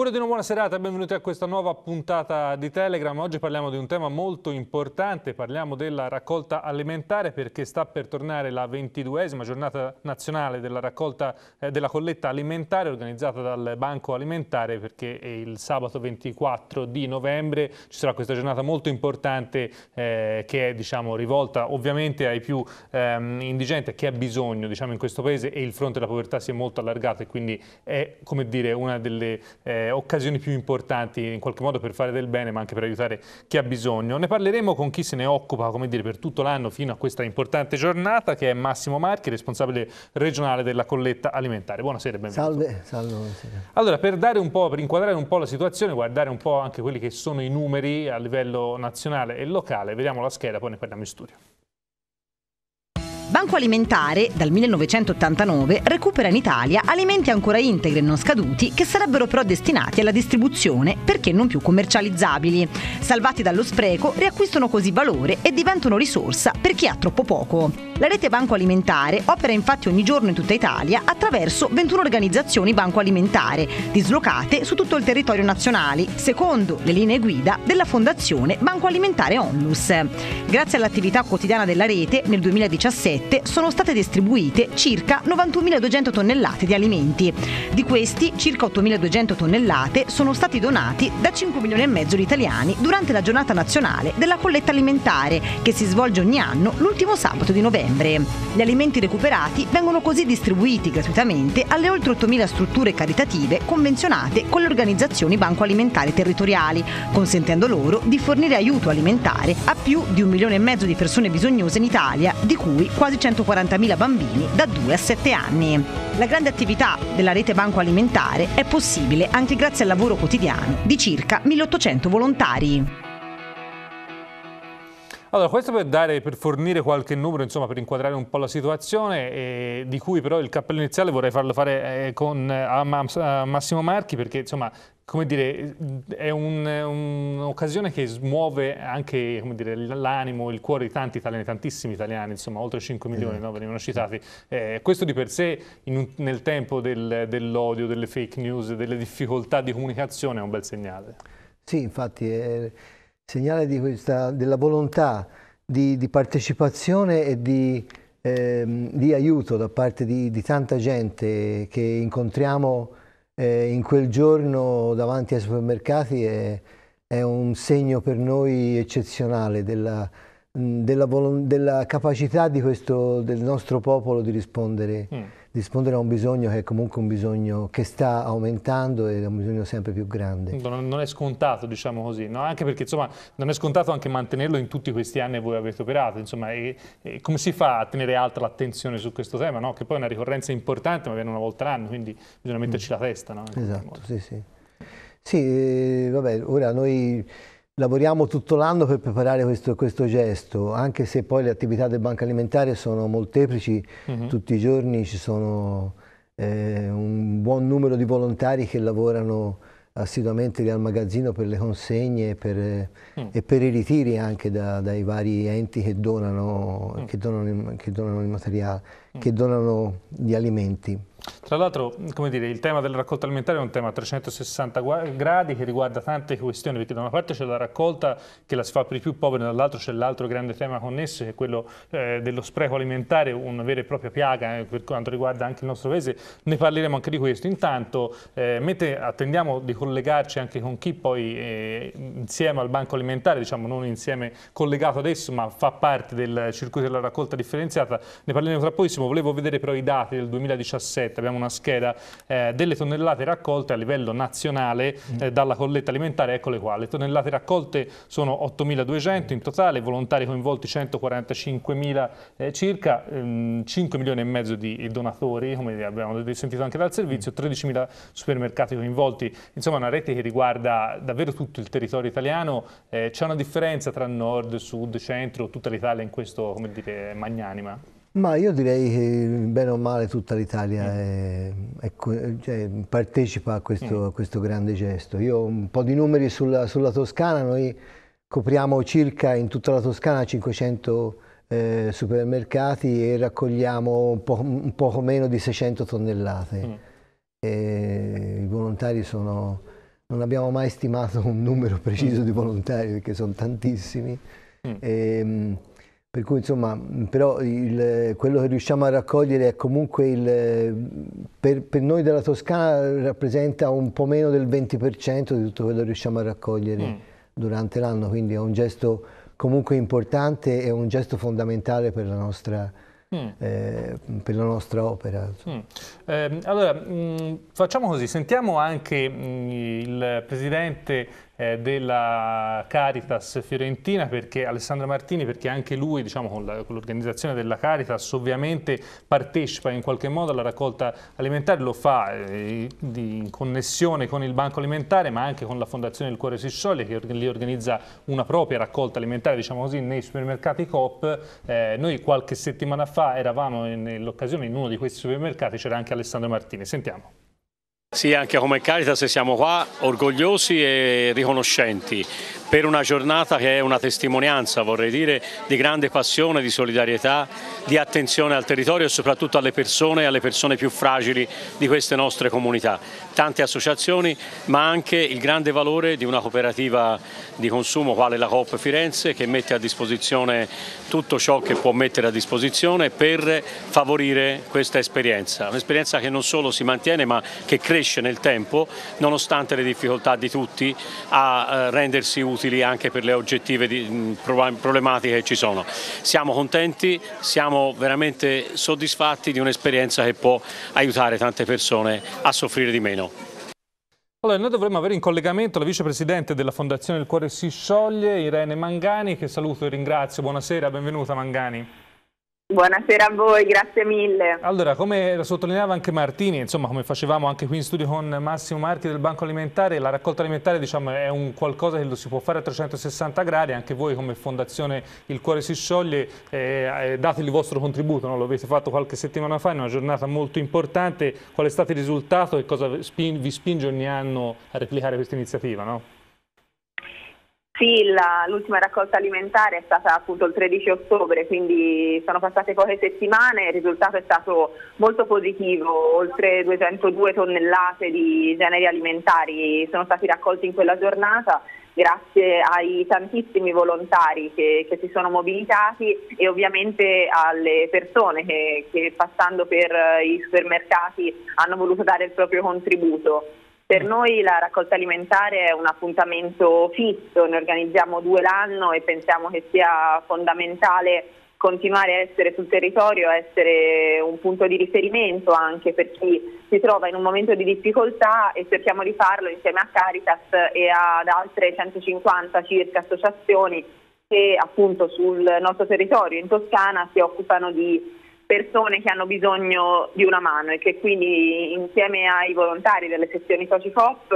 Augurio di una buona serata e benvenuti a questa nuova puntata di Telegram. Oggi parliamo di un tema molto importante, parliamo della raccolta alimentare perché sta per tornare la ventiduesima giornata nazionale della raccolta eh, della colletta alimentare organizzata dal Banco Alimentare perché il sabato 24 di novembre ci sarà questa giornata molto importante eh, che è diciamo, rivolta ovviamente ai più ehm, indigenti, a chi ha bisogno diciamo, in questo paese e il fronte della povertà si è molto allargato e quindi è come dire una delle... Eh, eh, occasioni più importanti in qualche modo per fare del bene ma anche per aiutare chi ha bisogno. Ne parleremo con chi se ne occupa come dire, per tutto l'anno fino a questa importante giornata che è Massimo Marchi, responsabile regionale della colletta alimentare. Buonasera e benvenuto. Salve, salve. Buonasera. Allora per, dare un po', per inquadrare un po' la situazione, guardare un po' anche quelli che sono i numeri a livello nazionale e locale, vediamo la scheda poi ne parliamo in studio. Banco Alimentare, dal 1989, recupera in Italia alimenti ancora integri e non scaduti che sarebbero però destinati alla distribuzione perché non più commercializzabili. Salvati dallo spreco, riacquistano così valore e diventano risorsa per chi ha troppo poco. La rete Banco Alimentare opera infatti ogni giorno in tutta Italia attraverso 21 organizzazioni Banco Alimentare, dislocate su tutto il territorio nazionale, secondo le linee guida della Fondazione Banco Alimentare Onlus. Grazie all'attività quotidiana della rete, nel 2017 dirette sono state distribuite circa 91.200 tonnellate di alimenti. Di questi, circa 8.200 tonnellate sono stati donati da 5 milioni e mezzo di italiani durante la giornata nazionale della colletta alimentare, che si svolge ogni anno l'ultimo sabato di novembre. Gli alimenti recuperati vengono così distribuiti gratuitamente alle oltre 8.000 strutture caritative convenzionate con le organizzazioni banco-alimentari territoriali, consentendo loro di fornire aiuto alimentare a più di un milione e mezzo di persone bisognose in Italia, di cui 4 quasi 140.000 bambini da 2 a 7 anni. La grande attività della rete banco alimentare è possibile anche grazie al lavoro quotidiano di circa 1.800 volontari. Allora, questo per, dare, per fornire qualche numero, insomma, per inquadrare un po' la situazione, eh, di cui però il cappello iniziale vorrei farlo fare eh, con, eh, a, a, Massimo Marchi, perché insomma, come dire, è un'occasione un che smuove anche l'animo, il cuore di tanti italiani, tantissimi italiani, insomma oltre 5 milioni mm. no, venivano citati. Eh, questo di per sé un, nel tempo del, dell'odio, delle fake news, delle difficoltà di comunicazione è un bel segnale. Sì, infatti è segnale questa, della volontà di, di, partecipazione e di, eh, di aiuto da parte di, di tanta gente che incontriamo eh, in quel giorno davanti ai supermercati è, è un segno per noi eccezionale della, Mm, della, della, capacità questo, del nostro popolo di rispondere, mm. rispondere, a un bisogno che è comunque un bisogno che sta aumentando ed è un bisogno sempre più grande. Non, non è scontato, diciamo così, no? anche perché insomma, non è scontato anche mantenerlo in tutti questi anni che voi avete operato. Insomma, e, e come si fa a tenere alta l'attenzione su questo tema? No? Che poi è una ricorrenza importante, ma viene una volta l'anno, quindi bisogna metterci mm. la testa. No? Esatto, sì, sì. Sì, eh, vabbè, ora noi Lavoriamo tutto l'anno per preparare questo, questo, gesto, anche se poi le attività del Banco Alimentare sono molteplici, uh mm-hmm. -huh. tutti i giorni ci sono eh, un buon numero di volontari che lavorano assiduamente lì al magazzino per le consegne e per, uh e per i ritiri anche da, dai vari enti che donano, uh che donano, che donano il materiale, mm. che donano gli alimenti. Tra l'altro, come dire, il tema della raccolta alimentare è un tema a 360 gradi che riguarda tante questioni, perché da una parte c'è la raccolta che la si fa per i più poveri, dall'altro c'è l'altro grande tema connesso, che è quello eh, dello spreco alimentare, una vera e propria piaga eh, per quanto riguarda anche il nostro paese. Ne parleremo anche di questo. Intanto, eh, mentre attendiamo di collegarci anche con chi poi eh, insieme al banco alimentare, diciamo non insieme collegato adesso, ma fa parte del circuito della raccolta differenziata, ne parleremo tra pochissimo. Volevo vedere però i dati del 2017 scaletta, abbiamo una scheda eh, delle tonnellate raccolte a livello nazionale mm. eh, dalla colletta alimentare, eccole qua, le tonnellate raccolte sono 8.200 in totale, volontari coinvolti 145.000 eh, circa, ehm, 5 milioni e mezzo di donatori, come abbiamo sentito anche dal servizio, 13.000 mm. supermercati coinvolti, insomma una rete che riguarda davvero tutto il territorio italiano, eh, c'è una differenza tra nord, sud, centro, tutta l'Italia in questo, come dire, magnanima? Ma io direi che bene o male tutta l'Italia mm. cioè, partecipa a questo, mm. a questo, grande gesto. Io ho un po' di numeri sulla, sulla, Toscana, noi copriamo circa in tutta la Toscana 500 eh, supermercati e raccogliamo un, po', un poco meno di 600 tonnellate. Mm. E I volontari sono... non abbiamo mai stimato un numero preciso di volontari perché sono tantissimi. Mm. E, ehm, per cui insomma, mm, però il, quello che riusciamo a raccogliere è comunque il, per, per, noi della Toscana rappresenta un po' meno del 20% di tutto quello che riusciamo a raccogliere mm. durante l'anno, quindi è un gesto comunque importante e un gesto fondamentale per la nostra, Mm. Eh, per la nostra opera. Mm. Eh, allora, mh, mm, facciamo così, sentiamo anche mh, mm, il Presidente eh, della Caritas Fiorentina, perché Alessandro Martini, perché anche lui diciamo, con l'organizzazione della Caritas ovviamente partecipa in qualche modo alla raccolta alimentare, lo fa eh, di, in connessione con il Banco Alimentare ma anche con la Fondazione del Cuore Si che lì organizza una propria raccolta alimentare diciamo così, nei supermercati Coop. Eh, noi qualche settimana fa eravamo nell'occasione in uno di questi supermercati, c'era anche Alessandro Martini. Sentiamo. Sì, anche come Caritas siamo qua orgogliosi e riconoscenti per una giornata che è una testimonianza, vorrei dire, di grande passione, di solidarietà, di attenzione al territorio e soprattutto alle persone e alle persone più fragili di queste nostre comunità. Tante associazioni, ma anche il grande valore di una cooperativa di consumo quale la Coop Firenze che mette a disposizione tutto ciò che può mettere a disposizione per favorire questa esperienza. Un'esperienza che non solo si mantiene ma che cresce nel tempo nonostante le difficoltà di tutti a eh, rendersi utili utili anche per le oggettive di, problematiche che ci sono. Siamo contenti, siamo veramente soddisfatti di un'esperienza che può aiutare tante persone a soffrire di meno. Allora, noi dovremmo avere in collegamento la vicepresidente della Fondazione Il Cuore si scioglie, Irene Mangani, che saluto e ringrazio. Buonasera, benvenuta Mangani. Buonasera a voi, grazie mille. Allora, come sottolineava anche Martini, insomma come facevamo anche qui in studio con Massimo Marchi del Banco Alimentare, la raccolta alimentare diciamo, è un qualcosa che lo si può fare a 360 gradi, anche voi come Fondazione Il Cuore si scioglie eh, eh date il vostro contributo, no? lo avete fatto qualche settimana fa in una giornata molto importante, qual è stato il risultato e cosa vi spinge ogni anno a replicare questa iniziativa? No? Sì, la, l'ultima raccolta alimentare è stata appunto il 13 ottobre, quindi sono passate poche settimane, e il risultato è stato molto positivo, oltre 202 tonnellate di generi alimentari sono stati raccolti in quella giornata grazie ai tantissimi volontari che, che, si sono mobilitati e ovviamente alle persone che, che passando per i supermercati hanno voluto dare il proprio contributo. Per noi la raccolta alimentare è un appuntamento fisso, ne organizziamo due l'anno e pensiamo che sia fondamentale continuare a essere sul territorio, a essere un punto di riferimento anche per chi si trova in un momento di difficoltà e cerchiamo di farlo insieme a Caritas e ad altre 150 circa associazioni che appunto sul nostro territorio in Toscana si occupano di persone che hanno bisogno di una mano e che quindi insieme ai volontari delle sezioni Socicop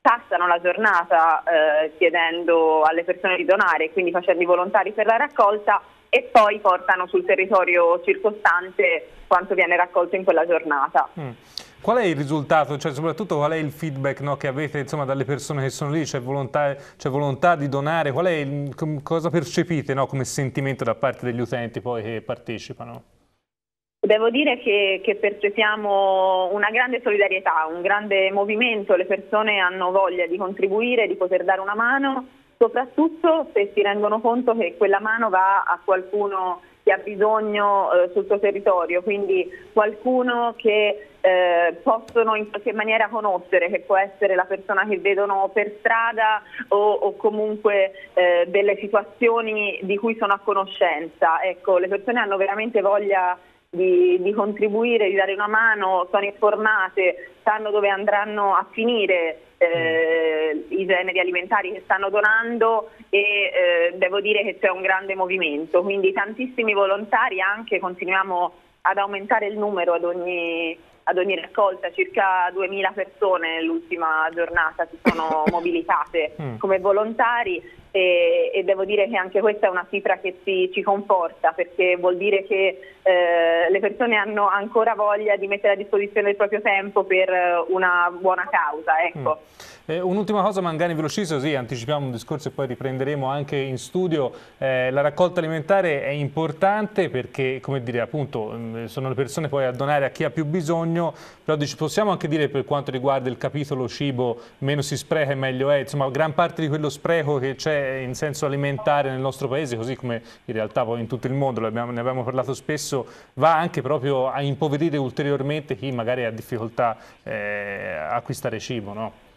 passano la giornata eh, chiedendo alle persone di donare, quindi facendo i volontari per la raccolta e poi portano sul territorio circostante quanto viene raccolto in quella giornata. Mm. Qual è il risultato, cioè, soprattutto qual è il feedback no, che avete insomma, dalle persone che sono lì, c'è volontà, volontà, di donare, il, cosa percepite no, come sentimento da parte degli utenti poi che partecipano? Devo dire che, che percepiamo una grande solidarietà, un grande movimento, le persone hanno voglia di contribuire, di poter dare una mano, soprattutto se si rendono conto che quella mano va a qualcuno che ha bisogno eh, sul suo territorio, quindi qualcuno che eh, possono in qualche maniera conoscere, che può essere la persona che vedono per strada o, o comunque eh, delle situazioni di cui sono a conoscenza. Ecco, le persone hanno veramente voglia di, di contribuire, di dare una mano, sono informate, sanno dove andranno a finire eh, i generi alimentari che stanno donando e eh, devo dire che c'è un grande movimento, quindi tantissimi volontari anche continuiamo ad aumentare il numero ad ogni, ad ogni raccolta circa 2.000 persone nell'ultima giornata si sono mobilitate mm. come volontari e, e, devo dire che anche questa è una cifra che ci, ci conforta perché vuol dire che eh, le persone hanno ancora voglia di mettere a disposizione il proprio tempo per una buona causa. Ecco. Mm. Eh, un'ultima cosa magari velocissima, sì, anticipiamo un discorso e poi riprenderemo anche in studio. Eh, la raccolta alimentare è importante perché, come dire, appunto, mm, sono le persone poi a donare a chi ha più bisogno, però dici, possiamo anche dire per quanto riguarda il capitolo cibo, meno si spreca e meglio è, insomma, gran parte di quello spreco che c'è in senso alimentare nel nostro paese, così come in realtà poi in tutto il mondo, ne abbiamo parlato spesso, va anche proprio a impoverire ulteriormente chi magari ha difficoltà eh, a acquistare cibo, no?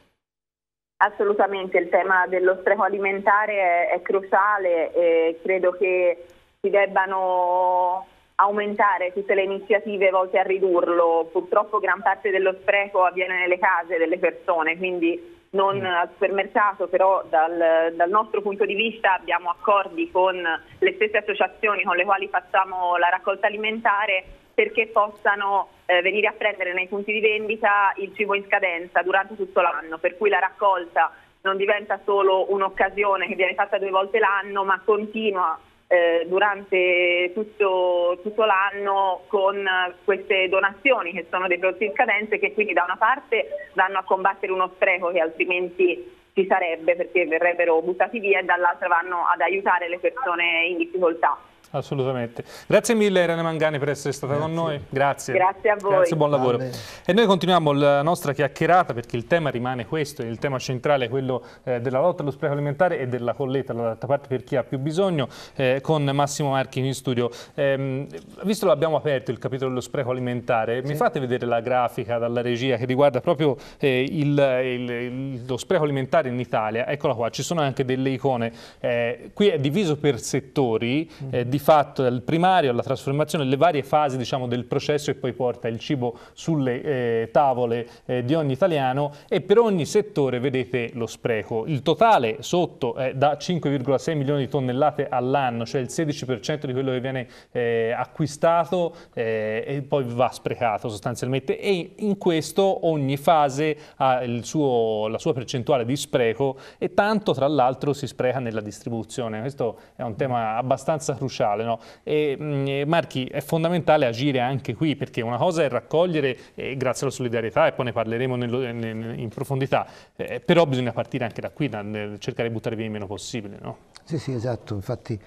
Assolutamente, il tema dello spreco alimentare è, è cruciale e credo che si debbano aumentare tutte le iniziative volte a ridurlo. Purtroppo gran parte dello spreco avviene nelle case delle persone, quindi non mm. al supermercato, però dal, dal, nostro punto di vista abbiamo accordi con le stesse associazioni con le quali facciamo la raccolta alimentare perché possano eh, venire a prendere nei punti di vendita il cibo in scadenza durante tutto l'anno, per cui la raccolta non diventa solo un'occasione che viene fatta due volte l'anno, ma continua eh, durante tutto, tutto, l'anno con queste donazioni che sono dei prodotti in scadenza e che quindi da una parte vanno a combattere uno spreco che altrimenti ci sarebbe perché verrebbero buttati via e dall'altra vanno ad aiutare le persone in difficoltà. Assolutamente. Grazie mille Irene Mangani per essere stata Grazie. con noi. Grazie. Grazie a voi. Grazie, buon lavoro. Vabbè. E noi continuiamo la nostra chiacchierata perché il tema rimane questo, il tema centrale è quello eh, della lotta allo spreco alimentare e della colletta dall'altra parte per chi ha più bisogno eh, con Massimo Marchi in studio. Eh, visto abbiamo aperto il capitolo dello spreco alimentare, sì. mi fate vedere la grafica dalla regia che riguarda proprio eh, il, il, il, lo spreco alimentare fare in Italia, eccola qua, ci sono anche delle icone, eh, qui è diviso per settori, mm. eh, di fatto dal primario alla trasformazione, le varie fasi diciamo, del processo e poi porta il cibo sulle eh, tavole eh, di ogni italiano e per ogni settore vedete lo spreco. Il totale sotto è da 5,6 milioni di tonnellate all'anno, cioè il 16% di quello che viene eh, acquistato eh, e poi va sprecato sostanzialmente e in questo ogni fase ha suo, la sua percentuale di spreco spreco e tanto tra l'altro si spreca nella distribuzione. Questo è un tema abbastanza cruciale. No? E, mh, mm, Marchi, è fondamentale agire anche qui perché una cosa è raccogliere eh, grazie alla solidarietà e poi ne parleremo nello, in, in profondità, eh, però bisogna partire anche da qui, da, cercare di buttare via il meno possibile. No? Sì, sì, esatto, infatti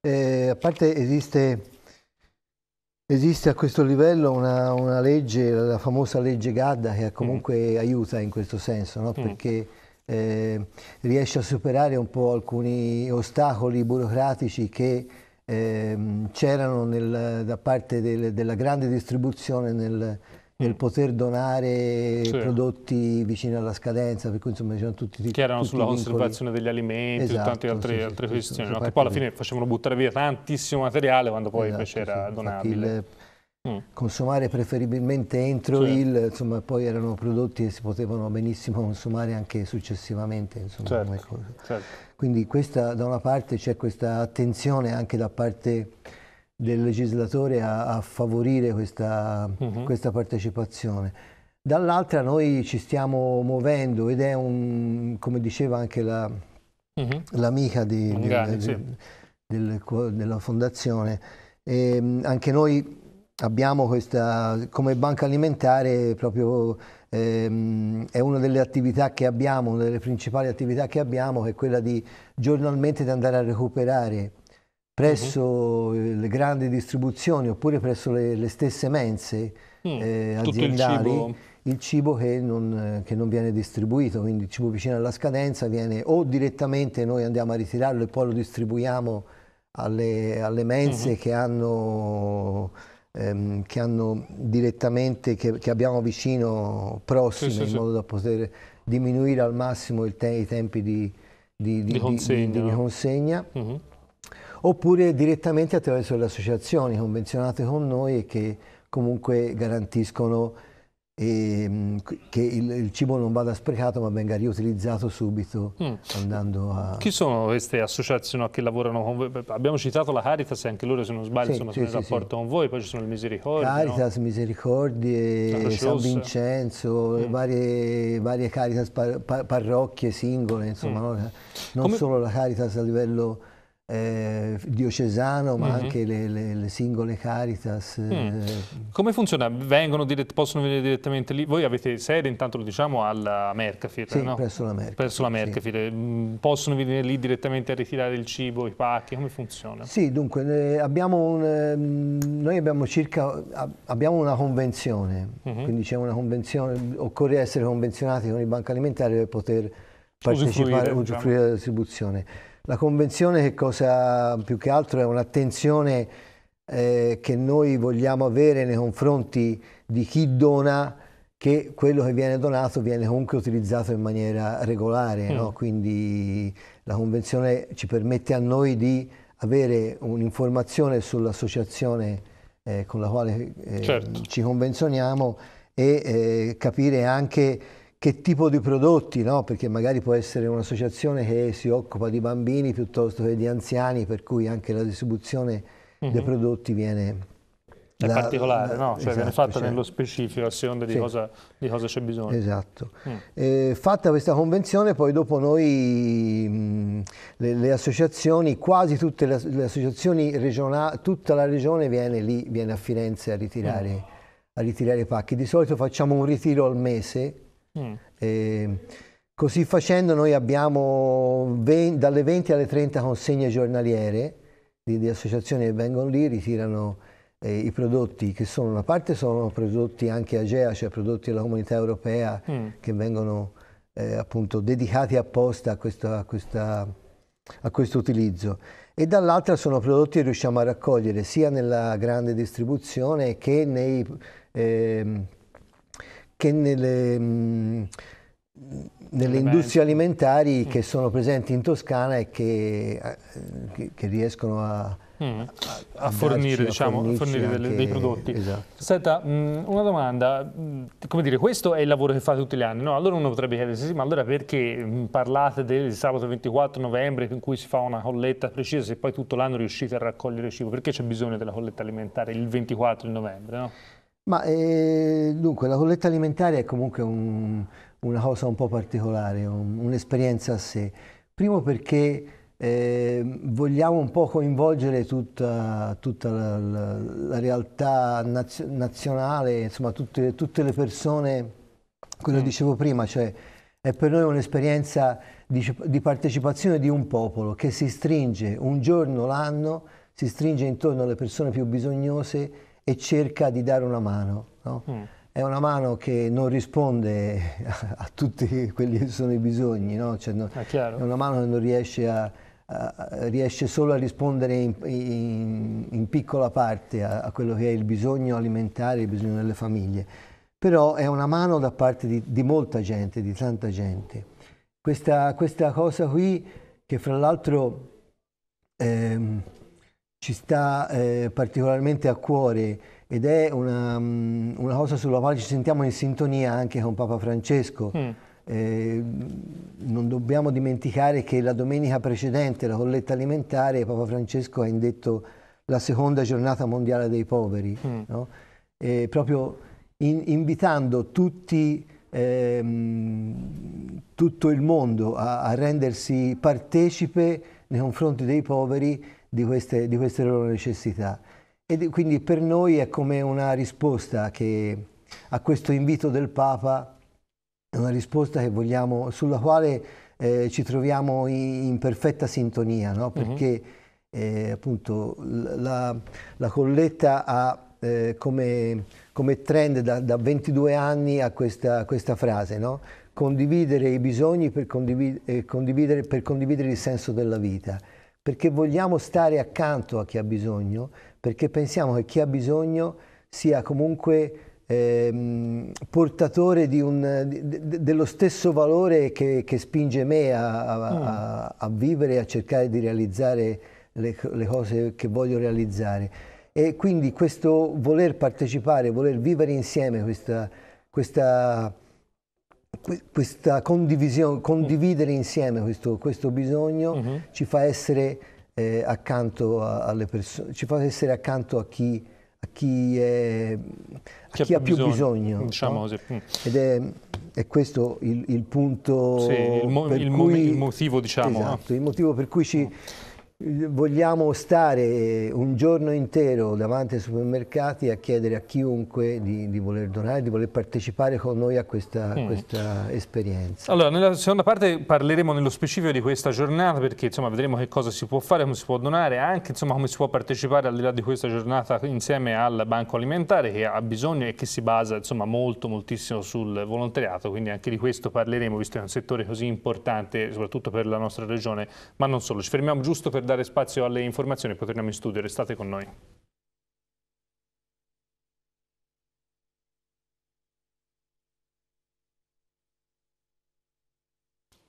eh, a parte esiste... Esiste a questo livello una, una, legge, la famosa legge Gadda, che comunque mm. aiuta in questo senso, no? Mm. perché mm eh, riesce a superare un po' alcuni ostacoli burocratici che ehm, c'erano da parte del, della grande distribuzione nel, nel mm. poter donare sì. prodotti vicini alla scadenza, per cui insomma c'erano tutti i Che erano sulla conservazione degli alimenti esatto, e tante altre, sì, altre questioni, no? che poi alla fine facevano buttare via tantissimo materiale quando poi esatto, invece era donabile. Mm. consumare preferibilmente entro certo. il, insomma poi erano prodotti che si potevano benissimo consumare anche successivamente. Insomma, certo. certo. Quindi questa, da una parte c'è questa attenzione anche da parte del legislatore a, a favorire questa, mm -hmm. questa partecipazione. Dall'altra noi ci stiamo muovendo ed è un, come diceva anche la, mm -hmm. l'amica di, Mangani, di, sì. del, della fondazione, e ehm, anche noi abbiamo questa, come banca alimentare proprio ehm, è una delle attività che abbiamo, una delle principali attività che abbiamo è quella di giornalmente di andare a recuperare presso mm. le grandi distribuzioni oppure presso le, le stesse mense mm. eh, aziendali il cibo. il cibo, che, non, che non viene distribuito, quindi il cibo vicino alla scadenza viene o direttamente noi andiamo a ritirarlo e poi lo distribuiamo alle, alle mense mm. che hanno ehm, che hanno direttamente, che, che abbiamo vicino, prossimi, sì, sì, in modo da poter diminuire al massimo te i tempi di, di, di, di consegna. consegna. Uh mhm. -huh. Oppure direttamente attraverso le associazioni convenzionate con noi e che comunque garantiscono e ehm, che il, il, cibo non vada sprecato ma venga riutilizzato subito mm. andando a... Chi sono queste associazioni che lavorano con voi? Abbiamo citato la Caritas e anche loro se non sbaglio sì, sono in sì, rapporto con voi, poi ci sono il Misericordi. Caritas, no? Misericordi, eh, San Vincenzo, mm. varie, varie, Caritas par, par, parrocchie singole, insomma, mm. no? non Come... solo la Caritas a livello eh, diocesano, ma mm -hmm. anche le, le, le, singole Caritas. Mm. Eh. Come funziona? possono venire direttamente lì? Voi avete sede, intanto lo diciamo, alla Mercafir, sì, no? presso la Mercafir. Presso la Mercafir. Sì. Mm, possono venire lì direttamente a ritirare il cibo, i pacchi? Come funziona? Sì, dunque, abbiamo un, ehm, noi abbiamo circa abbiamo una convenzione, mm -hmm. quindi c'è una convenzione, occorre essere convenzionati con il banco alimentare per poter partecipare, diciamo. usufruire della distribuzione. La convenzione che cosa più che altro è un'attenzione eh, che noi vogliamo avere nei confronti di chi dona che quello che viene donato viene comunque utilizzato in maniera regolare, mm. no? quindi la convenzione ci permette a noi di avere un'informazione sull'associazione eh, con la quale eh, certo. ci convenzioniamo e eh, capire anche che tipo di prodotti, no? perché magari può essere un'associazione che si occupa di bambini piuttosto che di anziani, per cui anche la distribuzione mm -hmm. dei mhm. prodotti viene... È da, particolare, no? cioè esatto, viene fatta cioè, nello specifico a seconda di, sì, cosa, c'è bisogno. Esatto. Mm. Eh, fatta questa convenzione, poi dopo noi, mh, mm, le, le, associazioni, quasi tutte le, le, associazioni regionali, tutta la regione viene lì, viene a Firenze a ritirare, mm. a ritirare i pacchi. Di solito facciamo un ritiro al mese, Mm. E, ehm, così facendo noi abbiamo 20, dalle 20 alle 30 consegne giornaliere di, di associazioni che vengono lì, ritirano eh, i prodotti che sono, una parte sono prodotti anche AGEA, cioè prodotti della comunità europea mm. che vengono eh, appunto dedicati apposta a, questa, a, questa, a questo utilizzo e dall'altra sono prodotti che riusciamo a raccogliere sia nella grande distribuzione che nei eh, che nelle, mm, nelle industrie alimentari mm. che sono presenti in Toscana e che, eh, che, riescono a, mm. a, a, fornire, diciamo, a fornire anche, dei prodotti. Esatto. Senta, mm, una domanda, mm, come dire, questo è il lavoro che fate tutti gli anni, no? Allora uno potrebbe chiedersi, sì, ma allora perché parlate del sabato 24 novembre in cui si fa una colletta precisa se poi tutto l'anno riuscite a raccogliere cibo? Perché c'è bisogno della colletta alimentare il 24 novembre, no? Ma eh, dunque la colletta alimentare è comunque un, una cosa un po' particolare, un'esperienza a sé. Primo perché eh, vogliamo un po' coinvolgere tutta, tutta la, la, la, realtà nazio nazionale, insomma tutte, tutte, le persone, quello mm. dicevo prima, cioè è per noi un'esperienza di, di partecipazione di un popolo che si stringe un giorno l'anno, si stringe intorno alle persone più bisognose e cerca di dare una mano. No? Mm. È una mano che non risponde a, tutti quelli che sono i bisogni, no? Cioè, no, è, ah, è, una mano che non riesce, a, a, riesce solo a rispondere in, in, in piccola parte a, quello che è il bisogno alimentare, il bisogno delle famiglie. Però è una mano da parte di, di molta gente, di tanta gente. Questa, questa cosa qui, che fra l'altro... Ehm, ci sta eh, particolarmente a cuore ed è una, mm, una, cosa sulla quale ci sentiamo in sintonia anche con Papa Francesco. Mm. Eh, non dobbiamo dimenticare che la domenica precedente, la colletta alimentare, Papa Francesco ha indetto la seconda giornata mondiale dei poveri, mm. no? eh, proprio in, invitando tutti, ehm, tutto il mondo a, a rendersi partecipe nei confronti dei poveri di queste, di queste loro necessità. E quindi per noi è come una risposta che, a questo invito del Papa, è una risposta vogliamo, sulla quale eh, ci troviamo in, in perfetta sintonia, no? Mhm. perché uh -huh. eh, appunto la, la, colletta ha eh, come, come, trend da, da, 22 anni a questa, questa frase, no? condividere i bisogni per eh, condividere, per condividere il senso della vita perché vogliamo stare accanto a chi ha bisogno, perché pensiamo che chi ha bisogno sia comunque ehm, portatore un, de, dello stesso valore che, che spinge me a, a, mm. a, vivere e a cercare di realizzare le, le cose che voglio realizzare. E quindi questo voler partecipare, voler vivere insieme questa, questa questa condivisione, condividere mm. insieme questo, questo bisogno uh mm-hmm. -huh. ci, fa essere, eh, accanto ci fa essere accanto a chi, a chi, è, a chi, chi ha più bisogno. bisogno diciamo no? Mm. Ed è, è, questo il, il punto... Sì, il, mo il, cui, il, motivo, diciamo. Esatto, no? il motivo per cui ci, mm vogliamo stare eh, un giorno intero davanti ai supermercati a chiedere a chiunque di, di voler donare, di voler partecipare con noi a questa, mm. questa, esperienza. Allora, nella seconda parte parleremo nello specifico di questa giornata perché insomma, vedremo che cosa si può fare, come si può donare, anche insomma, come si può partecipare al di là di questa giornata insieme al Banco Alimentare che ha bisogno e che si basa insomma, molto moltissimo sul volontariato, quindi anche di questo parleremo visto che è un settore così importante soprattutto per la nostra regione, ma non solo. Ci fermiamo giusto per dare spazio alle informazioni, poi torniamo in studio, restate con noi.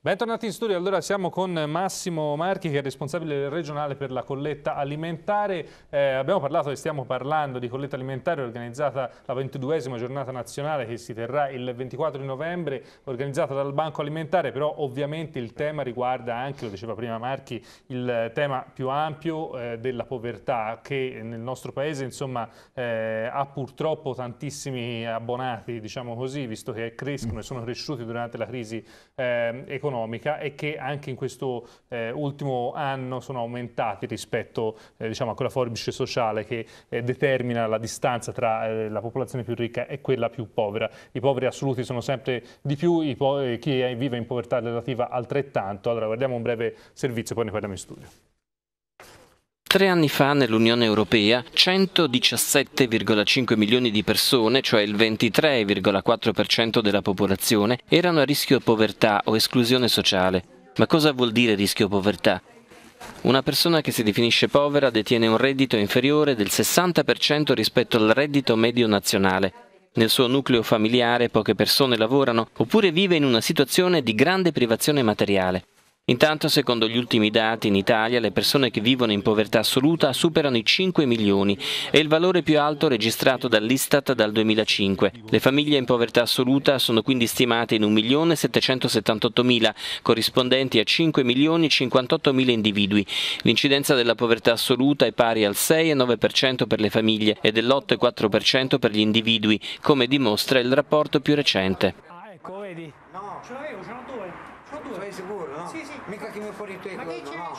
Bentornati in studio, allora siamo con Massimo Marchi che è responsabile regionale per la colletta alimentare, eh, abbiamo parlato e stiamo parlando di colletta alimentare organizzata la 22esima giornata nazionale che si terrà il 24 novembre, organizzata dal Banco Alimentare, però ovviamente il tema riguarda anche, lo diceva prima Marchi, il tema più ampio eh, della povertà che nel nostro paese insomma, eh, ha purtroppo tantissimi abbonati, diciamo così, visto che crescono e sono cresciuti durante la crisi ehm, economica economica e che anche in questo eh, ultimo anno sono aumentati rispetto eh, diciamo, a quella forbice sociale che eh, determina la distanza tra eh, la popolazione più ricca e quella più povera. I poveri assoluti sono sempre di più, eh, chi vive in povertà relativa altrettanto. Allora guardiamo un breve servizio poi ne parliamo in studio. Tre anni fa nell'Unione Europea 117,5 milioni di persone, cioè il 23,4% della popolazione, erano a rischio povertà o esclusione sociale. Ma cosa vuol dire rischio povertà? Una persona che si definisce povera detiene un reddito inferiore del 60% rispetto al reddito medio nazionale. Nel suo nucleo familiare poche persone lavorano oppure vive in una situazione di grande privazione materiale. Intanto, secondo gli ultimi dati, in Italia le persone che vivono in povertà assoluta superano i 5 milioni, è il valore più alto registrato dall'Istat dal 2005. Le famiglie in povertà assoluta sono quindi stimate in 1.778.000, corrispondenti a 5.058.000 individui. L'incidenza della povertà assoluta è pari al 6,9% per le famiglie e dell'8,4% per gli individui, come dimostra il rapporto più recente. Ah, ecco, Mira.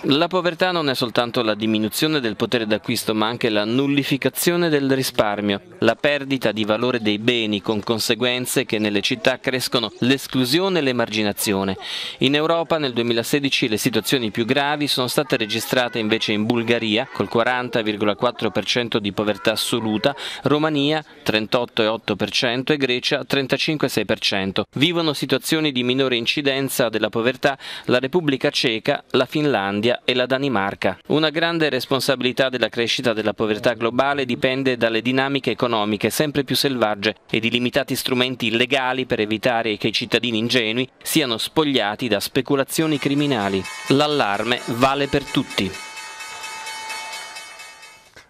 La povertà non è soltanto la diminuzione del potere d'acquisto, ma anche la nullificazione del risparmio, la perdita di valore dei beni con conseguenze che nelle città crescono l'esclusione e l'emarginazione. In Europa nel 2016 le situazioni più gravi sono state registrate invece in Bulgaria col 40,4% di povertà assoluta, Romania 38,8% e Grecia 35,6%. Vivono situazioni di minore incidenza della povertà la Repubblica Ceca Ceca, la Finlandia e la Danimarca. Una grande responsabilità della crescita della povertà globale dipende dalle dinamiche economiche sempre più selvagge e di limitati strumenti legali per evitare che i cittadini ingenui siano spogliati da speculazioni criminali. L'allarme vale per tutti.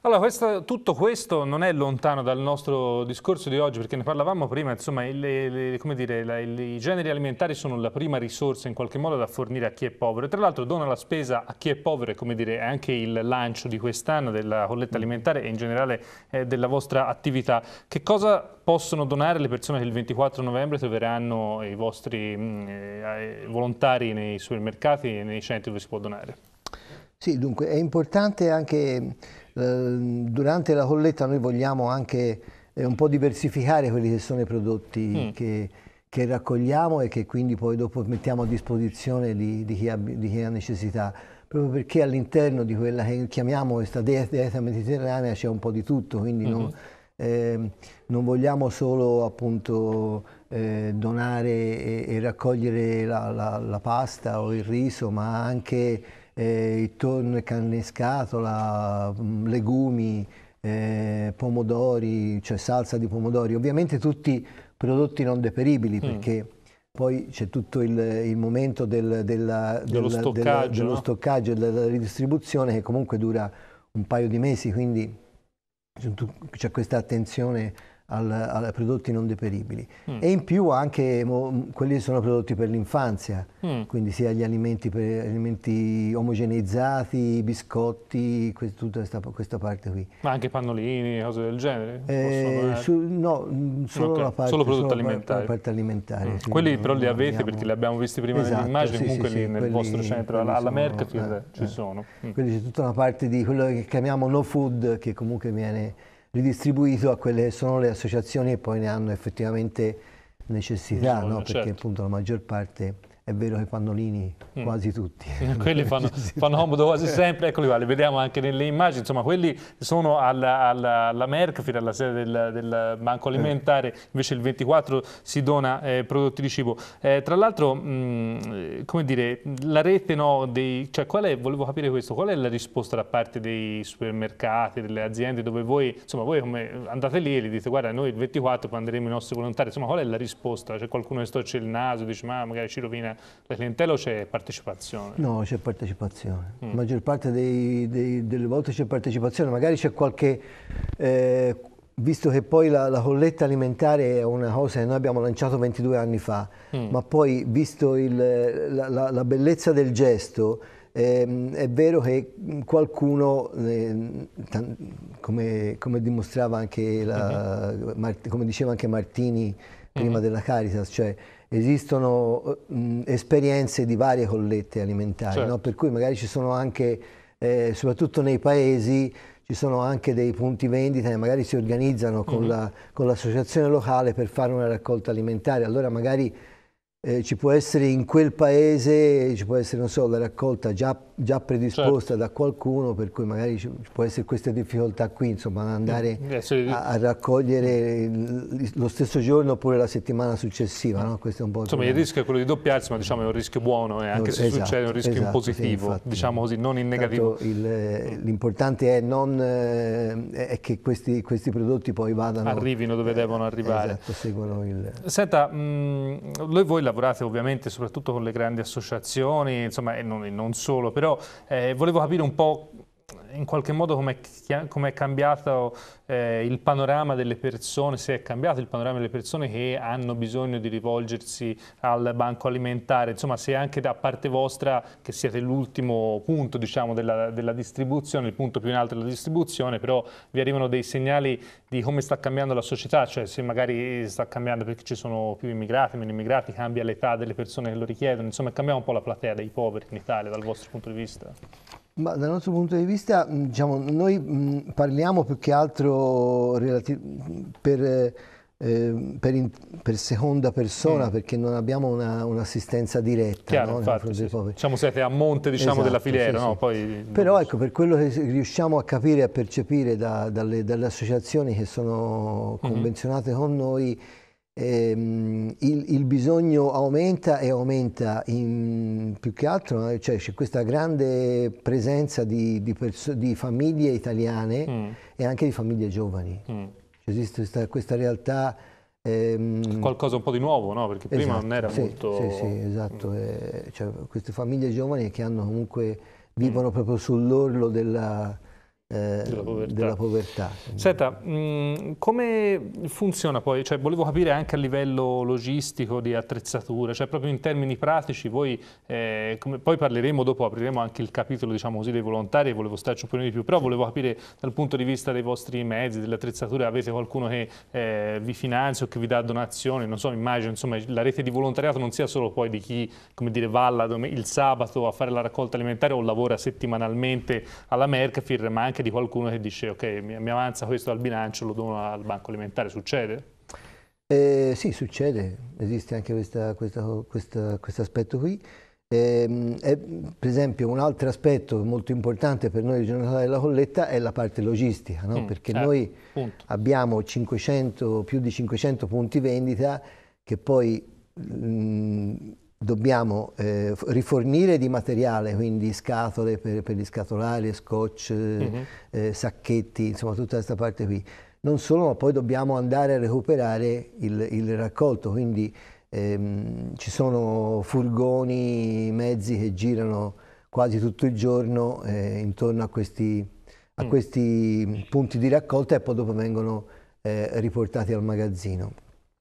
Allora, questa, tutto questo non è lontano dal nostro discorso di oggi, perché ne parlavamo prima, insomma, le, le, dire, la, i generi alimentari sono la prima risorsa in qualche modo da fornire a chi è povero. tra l'altro dona la spesa a chi è povero, come dire, è anche il lancio di quest'anno della colletta mm. alimentare e in generale eh, della vostra attività. Che cosa possono donare le persone che il 24 novembre troveranno i vostri mm, eh, eh, volontari nei supermercati e nei centri dove si può donare? Sì, dunque, è importante anche Ehm, durante la colletta noi vogliamo anche eh, un po' diversificare quelli che sono i prodotti mm. che, che, raccogliamo e che quindi poi dopo mettiamo a disposizione di, di, chi, ha, di chi, ha, necessità. Proprio perché all'interno di quella che chiamiamo questa dieta mediterranea c'è un po' di tutto, quindi mm -hmm. non, eh, non, vogliamo solo appunto, eh, donare e, e raccogliere la, la, la, pasta o il riso, ma anche eh, il tonno e carne in scatola, mm, legumi, eh, pomodori, cioè salsa di pomodori, ovviamente tutti prodotti non deperibili mm. perché poi c'è tutto il, il momento del, della, dello, della, stoccaggio, della, dello stoccaggio e della ridistribuzione che comunque dura un paio di mesi, quindi c'è questa attenzione al, al prodotti non deperibili. Mm. E in più anche mo, quelli sono prodotti per l'infanzia, mm. quindi sia gli alimenti, per, alimenti omogeneizzati, biscotti, que tutta questa, questa, parte qui. Ma anche pannolini, cose del genere? Eh, su, no, mm, solo okay. la parte, solo prodotti alimentari. La parte alimentare. Mm. Sì, quelli però li avete abbiamo... perché li abbiamo visti prima esatto, nell'immagine, sì, comunque sì, lì nel quelli, vostro centro, alla, alla Mercator eh, eh, ci eh. sono. Mm. Quindi c'è tutta una parte di quello che chiamiamo no food che comunque viene ridistribuito a quelle che sono le associazioni che poi ne hanno effettivamente necessità, no? perché certo. appunto la maggior parte è vero che fanno lini mm. quasi tutti. Quelli fanno, fanno comodo quasi sempre, eccoli qua, li vediamo anche nelle immagini, insomma quelli sono alla, alla, alla Merck fino alla sede del, del, Banco eh. Alimentare, invece il 24 si dona eh, prodotti di cibo. Eh, tra l'altro, mm, come dire, la rete no, dei, cioè qual è, volevo capire questo, qual è la risposta da parte dei supermercati, delle aziende dove voi, insomma voi come, andate lì e gli dite guarda noi il 24 manderemo i nostri volontari, insomma qual è la risposta? C'è qualcuno che storce il naso, dice ma magari ci rovina la clientela o c'è partecipazione? No, c'è partecipazione. Mm. La maggior parte dei, dei, delle volte c'è partecipazione, magari c'è qualche... Eh, visto che poi la, la, colletta alimentare è una cosa che noi abbiamo lanciato 22 anni fa, mm. ma poi visto il, la, la, la, bellezza del gesto, ehm, è vero che qualcuno, eh, come, come, dimostrava anche, mm -hmm. Mart, come diceva anche Martini prima mm -hmm. della Caritas, cioè esistono eh, mh, esperienze di varie collette alimentari, certo. no? per cui magari ci sono anche, eh, soprattutto nei paesi, ci sono anche dei punti vendita e magari si organizzano con, mm -hmm. l'associazione la, locale per fare una raccolta alimentare, allora magari eh, ci può essere in quel paese, ci può essere, non so, la raccolta già, già predisposta certo. da qualcuno, per cui magari ci, può essere questa difficoltà qui, insomma, andare mm, eh, a, a raccogliere il, lo stesso giorno oppure la settimana successiva, no? Questo è un po' Insomma, il rischio è quello di doppiarsi, ma diciamo è un rischio buono, eh, anche se esatto, succede è un rischio esatto, positivo, sì, infatti, diciamo così, non in negativo. Eh, l'importante è, non, eh, è che questi, questi, prodotti poi vadano... Arrivino dove eh, devono arrivare. Esatto, seguono il... Senta, mh, mm, voi lavorate lavorate ovviamente soprattutto con le grandi associazioni, insomma, e non, e non solo, però eh, volevo capire un po' in qualche modo come è, cambiato eh, il panorama delle persone, se è cambiato il panorama delle persone che hanno bisogno di rivolgersi al banco alimentare, insomma se anche da parte vostra che siete l'ultimo punto diciamo, della, della, distribuzione, il punto più in alto della distribuzione, però vi arrivano dei segnali di come sta cambiando la società, cioè se magari sta cambiando perché ci sono più immigrati, meno immigrati, cambia l'età delle persone che lo richiedono, insomma cambia un po' la platea dei poveri in Italia dal vostro punto di vista. Ma dal nostro punto di vista, mm, diciamo, noi mm, parliamo più che altro per, eh, per, in, per, seconda persona, mm. perché non abbiamo un'assistenza diretta. Chiaro, no, infatti, sì, sì. Diciamo siete a monte diciamo, esatto, della filiera. Sì, no? Poi, Però ecco, per quello che riusciamo a capire e a percepire da, dalle, dalle, associazioni che sono mm-hmm. convenzionate mm. con noi, ehm, il, il, bisogno aumenta e aumenta in, più che altro, eh, cioè c'è questa grande presenza di, di, di famiglie italiane mm. e anche di famiglie giovani. Mm. Cioè, esiste questa, questa realtà... Ehm... Qualcosa un po' di nuovo, no? Perché prima esatto, non era sì, molto... Sì, sì, esatto. Mm. Eh, cioè, queste famiglie giovani che hanno comunque mm. vivono proprio sull'orlo della, eh, della ehm, povertà. Della povertà. Senta, mh, come funziona poi? Cioè, volevo capire anche a livello logistico di attrezzature, cioè proprio in termini pratici, voi, eh, come, poi parleremo dopo, apriremo anche il capitolo diciamo così, dei volontari, volevo starci un po' di più, però volevo capire dal punto di vista dei vostri mezzi, delle attrezzature, avete qualcuno che eh, vi finanzia o che vi dà donazioni, non so, immagino, insomma, la rete di volontariato non sia solo poi di chi, come dire, va il sabato a fare la raccolta alimentare o lavora settimanalmente alla Mercafir, ma anche anche di qualcuno che dice ok, mi, mi avanza questo al bilancio, lo dono al banco alimentare, succede? Eh, sì, succede, esiste anche questo aspetto qui. Eh, è, per esempio un altro aspetto molto importante per noi regionale della colletta è la parte logistica, no? mm, perché eh, noi punto. abbiamo 500, più di 500 punti vendita che poi mh, mm, dobbiamo eh, rifornire di materiale, quindi scatole per, per gli scatolari, scotch, mm-hmm. eh, sacchetti, insomma tutta questa parte qui. Non solo, ma poi dobbiamo andare a recuperare il, il raccolto, quindi ehm, ci sono furgoni, mezzi che girano quasi tutto il giorno eh, intorno a questi, a mm. questi punti di raccolta e poi dopo vengono eh, riportati al magazzino.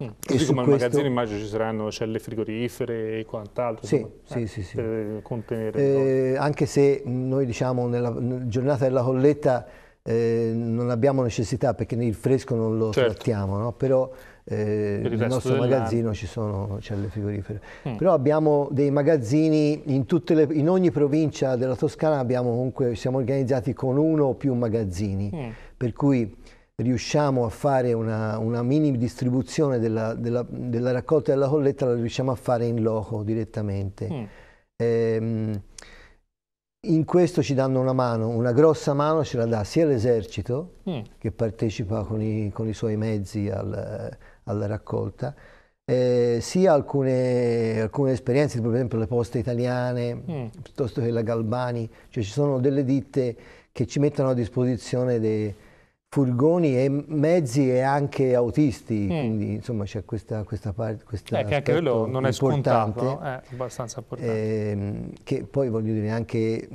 Mm. Così come questo... magazzino immagino ci saranno celle frigorifere e quant'altro sì, sì, eh, sì, sì. per contenere. Eh, anche se noi diciamo nella giornata della colletta eh, non abbiamo necessità perché il fresco non lo certo. trattiamo, no? però eh, per nel nostro magazzino ci sono celle frigorifere. Mm. Però abbiamo dei magazzini in, le, in, ogni provincia della Toscana, abbiamo comunque, siamo organizzati con uno o più magazzini, mm. per cui riusciamo a fare una, una mini distribuzione della, della, della, raccolta della colletta, la riusciamo a fare in loco direttamente. Mm. Ehm, in questo ci danno una mano, una grossa mano ce la dà sia l'esercito mm. che partecipa con i, con i suoi mezzi al, alla raccolta, eh, sia alcune, alcune, esperienze, per esempio le poste italiane, mm. piuttosto che la Galbani, cioè ci sono delle ditte che ci mettono a disposizione dei furgoni e mezzi e anche autisti, mm. quindi insomma c'è questa, questa parte, questa eh, che anche quello non è scontato, è abbastanza importante. Ehm, che poi voglio dire anche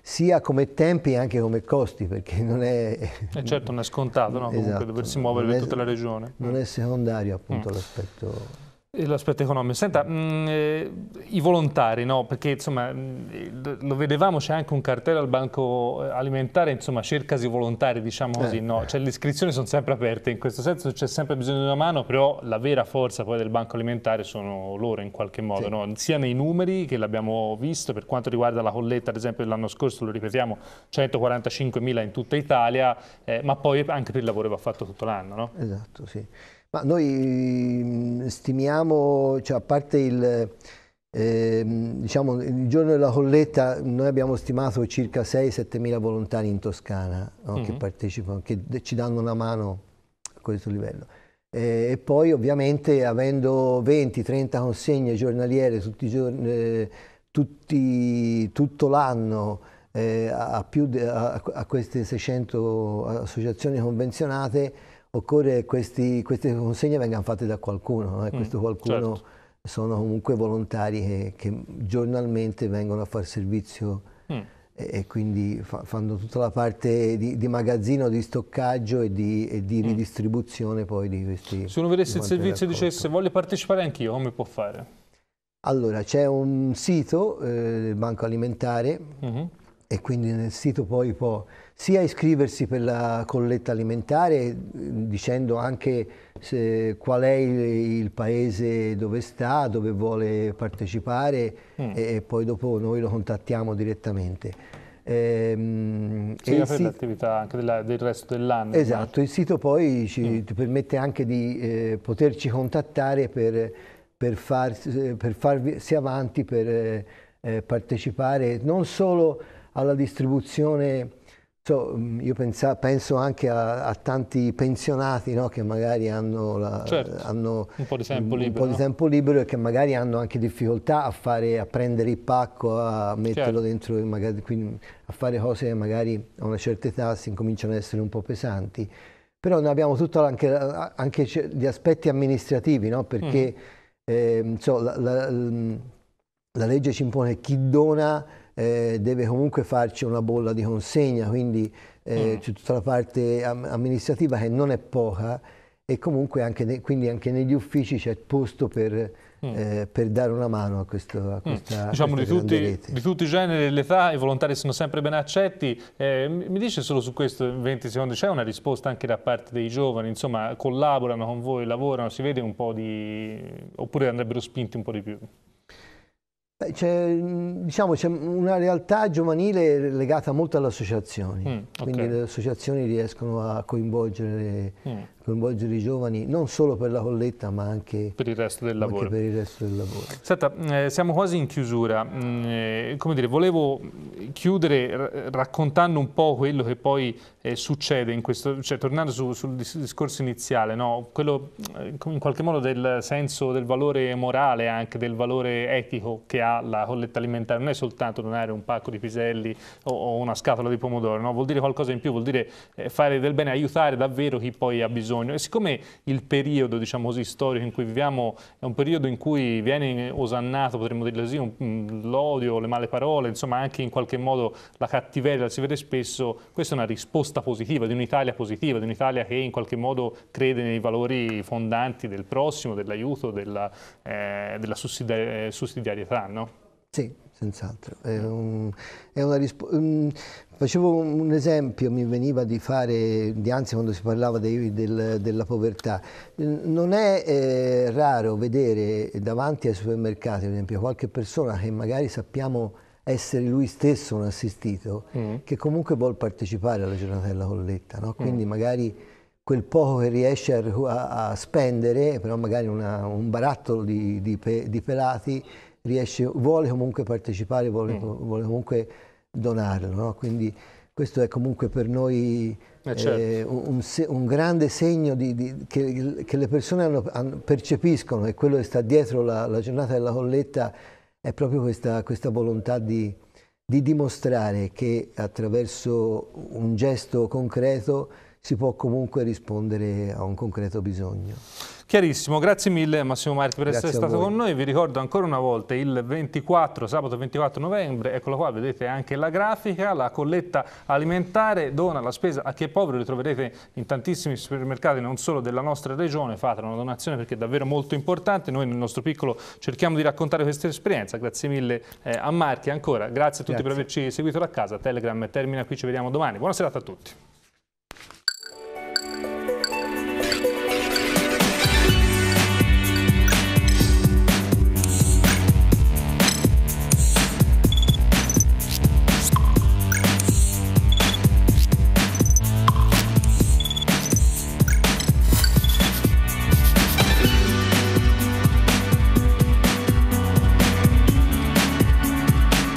sia come tempi anche come costi, perché non è... E eh, certo non è scontato, no? Esatto, comunque doversi muovere per tutta la regione. Non è mm. secondario appunto mm. l'aspetto eh, l'aspetto economico. Senta, mh, mm, eh, i volontari, no? Perché insomma, mm, eh, lo vedevamo, c'è anche un cartello al banco alimentare, insomma, cercasi volontari, diciamo così, eh. no? Cioè le iscrizioni sono sempre aperte, in questo senso c'è sempre bisogno di una mano, però la vera forza poi del banco alimentare sono loro in qualche modo, sì. no? Sia nei numeri, che l'abbiamo visto, per quanto riguarda la colletta, ad esempio, dell'anno scorso, lo ripetiamo, 145 mila in tutta Italia, eh, ma poi anche per il lavoro che va fatto tutto l'anno, no? Esatto, sì. Ma noi mm, stimiamo, cioè a parte il, eh, diciamo, il giorno della colletta, noi abbiamo stimato circa 6-7 mila volontari in Toscana no? mm -hmm. che mm-hmm. partecipano, che ci danno una mano a questo livello. Eh, e poi ovviamente avendo 20-30 consegne giornaliere tutti i giorni, eh, tutti, tutto l'anno eh, a, a, a, queste 600 associazioni convenzionate, occorre che queste consegne vengano fatte da qualcuno e eh? Mm, questo qualcuno certo. sono comunque volontari che, che, giornalmente vengono a fare servizio mm. e, e, quindi fa, fanno tutta la parte di, di, magazzino, di stoccaggio e di, e di mm. ridistribuzione poi di questi... Se uno vedesse il servizio e dicesse voglio partecipare anch'io, come può fare? Allora, c'è un sito, eh, Banco Alimentare, -hmm e quindi nel sito poi può sia iscriversi per la colletta alimentare dicendo anche se, qual è il, il, paese dove sta, dove vuole partecipare mm. e, e, poi dopo noi lo contattiamo direttamente. Ehm, sia per l'attività anche della, del resto dell'anno. Esatto, il sito poi ci, mm. ti permette anche di eh, poterci contattare per, per, far, eh, per farsi avanti, per eh, partecipare non solo alla distribuzione, so, mm, io pensa, penso anche a, a tanti pensionati no? che magari hanno, la, certo, hanno, un po' di tempo libero, di tempo libero e che magari hanno anche difficoltà a, fare, a prendere il pacco, a metterlo certo. dentro, magari, quindi, a fare cose che magari a una certa età si incominciano ad essere un po' pesanti. Però noi abbiamo tutto anche, anche gli aspetti amministrativi, no? perché mm. eh, so, la, la, la legge ci impone chi dona eh, deve comunque farci una bolla di consegna, quindi eh, mm. c'è tutta la parte amministrativa che non è poca e comunque anche quindi anche negli uffici c'è posto per, Mm. Eh, per dare una mano a, questo, a mm. questa mm. Diciamo a di, tutti, di tutti, i generi e l'età, i volontari sono sempre ben accetti. Eh, mi dice solo su questo, in 20 secondi, c'è una risposta anche da parte dei giovani? Insomma, collaborano con voi, lavorano, si vede un po' di... oppure andrebbero spinti un po' di più? C'è, diciamo, c'è una realtà giovanile legata molto alle associazioni, mm, okay. quindi le associazioni riescono a coinvolgere mm coinvolgere i giovani non solo per la colletta ma anche per il resto del lavoro. Resto del lavoro. Senta, eh, siamo quasi in chiusura, mm, eh, come dire, volevo chiudere raccontando un po' quello che poi eh, succede in questo, cioè tornando su, sul discorso iniziale, no? quello eh, in qualche modo del senso del valore morale anche, del valore etico che ha la colletta alimentare, non è soltanto donare un pacco di piselli o, o una scatola di pomodoro, no? vuol dire qualcosa in più, vuol dire eh, fare del bene, aiutare davvero chi poi ha bisogno bisogno. E siccome il periodo, diciamo così, storico in cui viviamo è un periodo in cui viene osannato, potremmo dire così, mm, l'odio, le male parole, insomma anche in qualche modo la cattiveria, si vede spesso, questa è una risposta positiva, di un'Italia positiva, di un'Italia che in qualche modo crede nei valori fondanti del prossimo, dell'aiuto, della, eh, della eh, sussidiarietà, no? Sì, senz'altro. È Un, um, facevo un esempio, mi veniva di fare, di anzi quando si parlava dei, del, della povertà, non è eh, raro vedere davanti ai supermercati, per esempio, qualche persona che magari sappiamo essere lui stesso un assistito, mm. che comunque vuole partecipare alla giornata della colletta, no? Mm. quindi mm. magari quel poco che riesce a, a, a spendere, però magari una, un barattolo di, di, pe, di pelati, riesce, vuole comunque partecipare, vuole, mm. vuole comunque donarlo. No? Quindi questo è comunque per noi eh, eh certo. un, un, grande segno di, di, che, che, le persone hanno, hanno, percepiscono e quello che sta dietro la, la giornata della colletta è proprio questa, questa volontà di, di, dimostrare che attraverso un gesto concreto si può comunque rispondere a un concreto bisogno. Chiarissimo, grazie mille Massimo Marti per grazie essere stato con noi. Vi ricordo ancora una volta il 24, sabato 24 novembre, eccolo qua, vedete anche la grafica, la colletta alimentare dona la spesa a chi è povero, li troverete in tantissimi supermercati, non solo della nostra regione, fate una donazione perché è davvero molto importante. Noi nel nostro piccolo cerchiamo di raccontare questa esperienza. Grazie mille eh, a Marti ancora, grazie a tutti grazie. per averci seguito da casa. Telegram termina qui, ci vediamo domani. Buona serata a tutti.